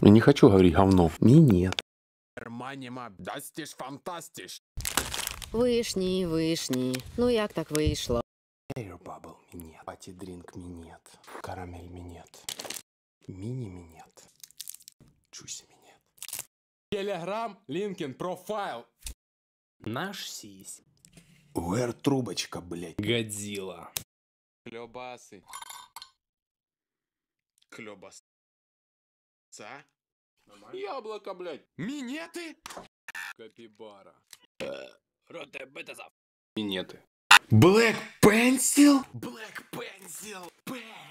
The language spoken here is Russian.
Я не хочу говорить говно. И нет. Германіма дастіш фантастіш. Ну як так вышло? Air Bubble минет. Пати Дринк минет. Карамель минет. Мини минет. Чуси минет. Телеграм Линкен профайл. Наш сись. Уэр трубочка, блядь. Годзилла. Клёбасы. Клёбас. Ца? А? Нормально? Яблоко, блядь. Минеты? Капибара. Э, Роте бетазав. Минеты. Блэк Пенсил? Блэк Пенсил. Пенсил.